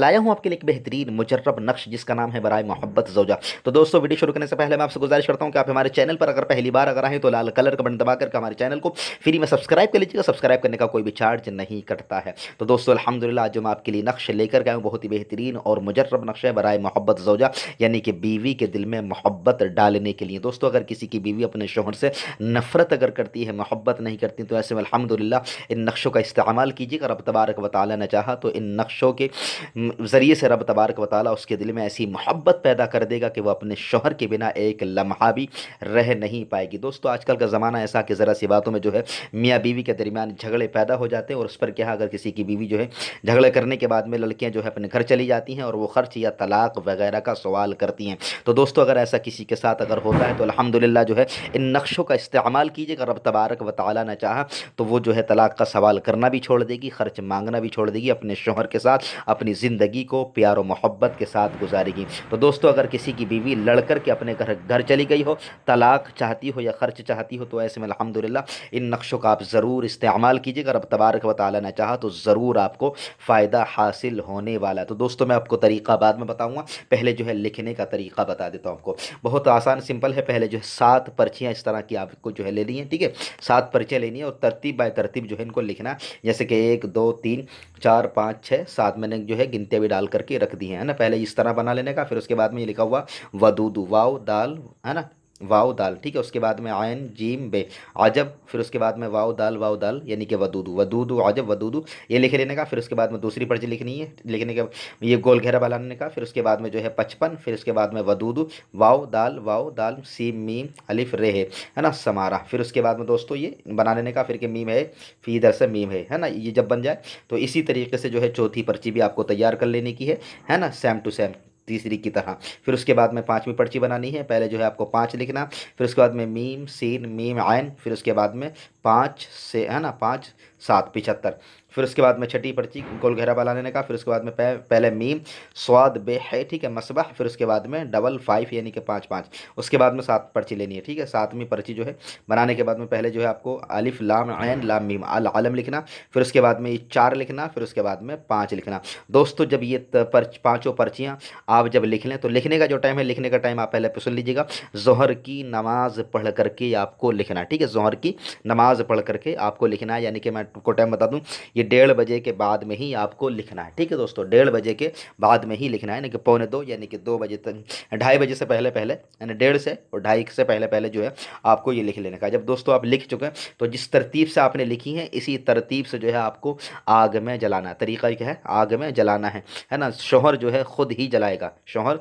लाया हूँ आपके लिए एक बेहतरीन मुजरब नक्श जिसका नाम है बराए मोहब्बत जोजा तो दोस्तों वीडियो शुरू करने से पहले मैं आपसे गुजारिश करता हूँ कि आप हमारे चैनल पर अगर पहली बार अगर आए तो लाल कलर का बटन दबा करके हमारे चैनल को फ्री में सब्सक्राइब कर लीजिएगा सब्सक्राइब करने का कोई भी चार्ज नहीं कटता है तो दोस्तों अलहमदिल्ला आज मैं आपके लिए नक्श लेकर गया हूँ बहुत ही बेहतरीन और मुजरब नक्श है बरए मोहब्बत जोजा यानी कि बीवी के दिल में मोहब्बत डालने के लिए दोस्तों अगर किसी की बीवी अपने शोहर से नफरत अगर करती है मोहब्बत नहीं करती तो ऐसे में अलहमदिल्ला इन नक्शों का इस्तेमाल कीजिएगा रब तबारक वाली ने चाहा तो इन नक्शों के ज़रिए से रब तबारक वाली उसके दिल में ऐसी मोहब्बत पैदा कर देगा कि वह अपने शोहर के बिना एक लम्हा भी रह नहीं पाएगी दोस्तों आजकल का ज़माना ऐसा कि ज़रा सी बातों में जो है मियाँ बीवी के दरमियान झगड़े पैदा हो जाते हैं और उस पर क्या अगर किसी की बीवी जो है झगड़े करने के बाद में लड़कियाँ जो है अपने घर चली जाती हैं और वो खर्च या तलाक वगैरह का सवाल करती हैं तो दोस्तों अगर ऐसा किसी के साथ अगर होता है तो अलहमदिल्ला जो है इन नक्शों का इस्तेमाल कीजिएगा रब तबारक व ताली ना चाह तो वो जो है तलाक का सवाल करना भी छोड़ देगी खर्च मांगना भी छोड़ देगी अपने शोहर के साथ अपनी ज़िंदगी ज़िंदगी को प्यार और मोहब्बत के साथ गुजारेगी तो दोस्तों अगर किसी की बीवी लड़कर के अपने घर घर चली गई हो तलाक चाहती हो या खर्च चाहती हो तो ऐसे में अलहमदिल्ला इन नक्शों का आप ज़रूर इस्तेमाल कीजिएगा अब तबारक वाली ने चाहा तो ज़रूर आपको फ़ायदा हासिल होने वाला है तो दोस्तों मैं आपको तरीका बाद में बताऊँगा पहले जो है लिखने का तरीका बता देता हूँ आपको बहुत आसान सिंपल है पहले जो है सात पर्चियाँ इस तरह की आपको जो है लेनी है ठीक है सात पर्चियाँ लेनी है और तरतीब बाय तरतीब जो है इनको लिखना जैसे कि एक दो तीन चार पाँच छः सात मैंने जो है गिनती इनते भी डाल करके रख दी है ना पहले इस तरह बना लेने का फिर उसके बाद में ये लिखा हुआ वदूदू दुवाओ दाल है ना वाओ दाल ठीक है उसके बाद में आयन जीम बे आजब फिर उसके बाद में वाव दाल वाओ दाल यानी कि वदूदू वदूदू अजब वदूदू ये लिख लेने का फिर उसके बाद में दूसरी पर्ची लिखनी है लिखने के ये गोल घेरा बनाने का फिर उसके बाद में जो है पचपन फिर उसके बाद में वदूदू वाओ दाल वाओ दाल सीम मीम अलिफ रे है है ना समारा फिर उसके बाद में दोस्तों ये बना लेने का फिर के मीम है फिर इधर से मीम है है ना ये जब बन जाए तो इसी तरीके से जो है चौथी पर्ची भी आपको तैयार कर लेने की है ना सेम टू सेम तीसरी की तरह फिर उसके बाद में पाँचवीं पर्ची बनानी है पहले जो है आपको पाँच लिखना फिर उसके बाद में मीम सीन मीम आयन फिर उसके बाद में पाँच से है ना पाँच सात पिचहत्तर फिर उसके बाद में छठी पर्ची गोल घेरा बनाने ने कहा फिर उसके बाद में पहले मीम स्वाद बे है ठीक है मसबा फिर उसके बाद में डबल फाइव यानी कि पाँच पाँच उसके बाद में सात पर्ची लेनी है ठीक है सातवीं पर्ची जो है बनाने के बाद में पहले जो है आपको अलिफ लाम आयन लाम मीम अल आलम लिखना फिर उसके बाद में चार लिखना फिर उसके बाद में पाँच लिखना दोस्तों जब ये पाँचों पर्चियाँ आप जब लिख लें तो लिखने का जो टाइम है लिखने का टाइम आप पहले सुन लीजिएगा जहर की नमाज़ पढ़ करके आपको लिखना ठीक है जहर की नमाज़ पढ़ करके आपको लिखना है यानी कि मैं आपको टाइम बता दूँ ये डेढ़ बजे के बाद में ही आपको लिखना है ठीक है दोस्तों डेढ़ बजे के बाद में ही लिखना है यानी कि पौने दो यानी कि दो बजे तक ढाई बजे से पहले पहले यानी डेढ़ से और ढाई से पहले पहले जो है आपको ये लिख लेने का जब दोस्तों आप लिख चुके हैं तो जिस तरतीब से आपने लिखी है इसी तरतीब से जो है आपको आग में जलाना तरीका क्या है आग में जलाना है है ना शोहर जो है खुद ही जलाएगा शोहर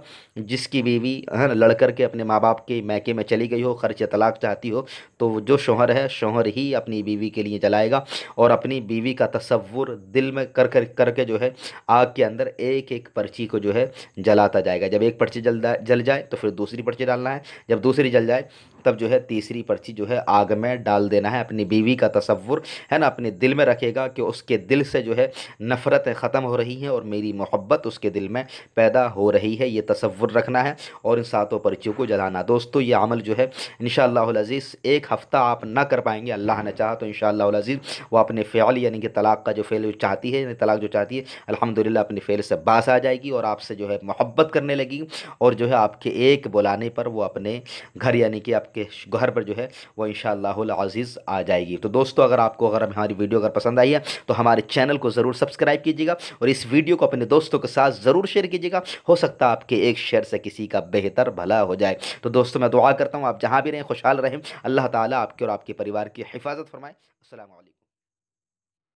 जिसकी बीवी है ना लड़कर के अपने माँ बाप के मैके में चली गई हो खर्च तलाक चाहती हो तो जो शोहर है शोहर ही अपनी बीवी के लिए जलाएगा और अपनी बीवी का तस्वीर तसवुर दिल में कर कर करके जो है आग के अंदर एक एक पर्ची को जो है जलाता जाएगा जब एक पर्ची जल जल जाए तो फिर दूसरी पर्ची डालना है जब दूसरी जल जाए तब जो है तीसरी पर्ची जो है आग में डाल देना है अपनी बीवी का तस्वुर है ना अपने दिल में रखेगा कि उसके दिल से जो है नफ़रत ख़त्म हो रही है और मेरी मोहब्बत उसके दिल में पैदा हो रही है ये तस्वुर रखना है और इन सातों पर्चियों को जलाना दोस्तों ये अमल जो है इन शज़ीज़ एक हफ़्ता आप ना कर पाएंगे अल्लाह ने चाहा तो इन शज़ीज़ वो अपने फ़ैल यानी कि तलाक़ का जो फैल चाहती है यानी तलाक जो चाहती है अलहमदिल्ला अपने फैल से बास आ जाएगी और आपसे जो है मोहब्बत करने लगेगी और जो है आपके एक बुलाने पर वो अपने घर यानी कि आप आपके घर पर जो है वो इन आज़ीज़ आ जाएगी तो दोस्तों अगर आपको अगर हमारी वीडियो अगर पसंद आई है तो हमारे चैनल को ज़रूर सब्सक्राइब कीजिएगा और इस वीडियो को अपने दोस्तों के साथ ज़रूर शेयर कीजिएगा हो सकता है आपके एक शेयर से किसी का बेहतर भला हो जाए तो दोस्तों मैं दुआ करता हूँ आप जहाँ भी रहें खुशहाल रहें अल्लाह ताली आपके और आपके परिवार की हिफाजत फरमाएँ असल